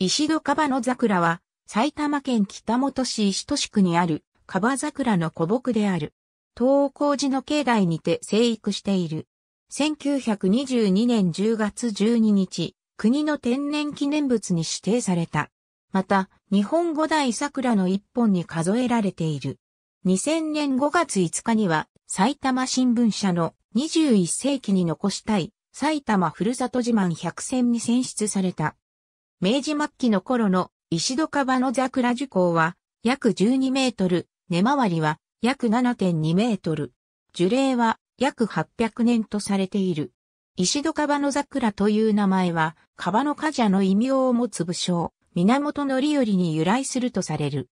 石戸カバの桜は、埼玉県北本市石戸市区にある、カバ桜の古木である。東光寺の境内にて生育している。1922年10月12日、国の天然記念物に指定された。また、日本五大桜の一本に数えられている。2000年5月5日には、埼玉新聞社の21世紀に残したい埼玉ふるさと自慢100選に選出された。明治末期の頃の石戸川の桜樹高は約12メートル、根回りは約7.2メートル。樹齢は約800年とされている。石戸川の桜という名前は、川の冠者の異名を持つ武将、源範頼に由来するとされる。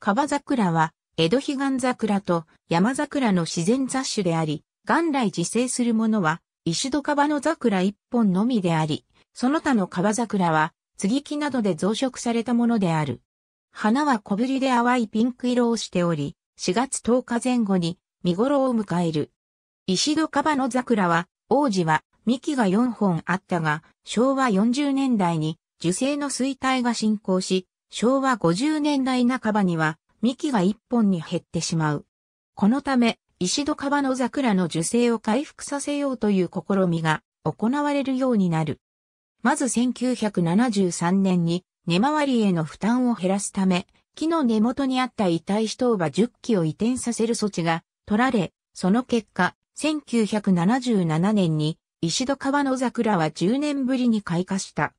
川桜は、江戸彼岸桜と山桜の自然雑種であり、元来自生するものは、石戸川の桜一本のみであり、その他の川桜は、継ぎ木などで増殖されたものである。花は小ぶりで淡いピンク色をしており、4月10日前後に見頃を迎える。石戸カバの桜は、王子は幹が4本あったが、昭和40年代に樹勢の衰退が進行し、昭和50年代半ばには幹が1本に減ってしまう。このため、石戸川の桜の樹勢を回復させようという試みが行われるようになる。まず1973年に根回りへの負担を減らすため、木の根元にあった遺体一塔場10基を移転させる措置が取られ、その結果、1977年に石戸川の桜は10年ぶりに開花した。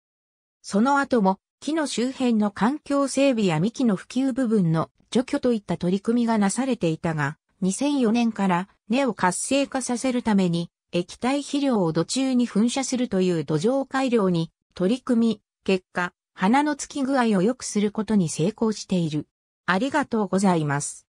その後も木の周辺の環境整備や幹の普及部分の除去といった取り組みがなされていたが、2004年から根を活性化させるために液体肥料を土中に噴射するという土壌改良に取り組み、結果、花の付き具合を良くすることに成功している。ありがとうございます。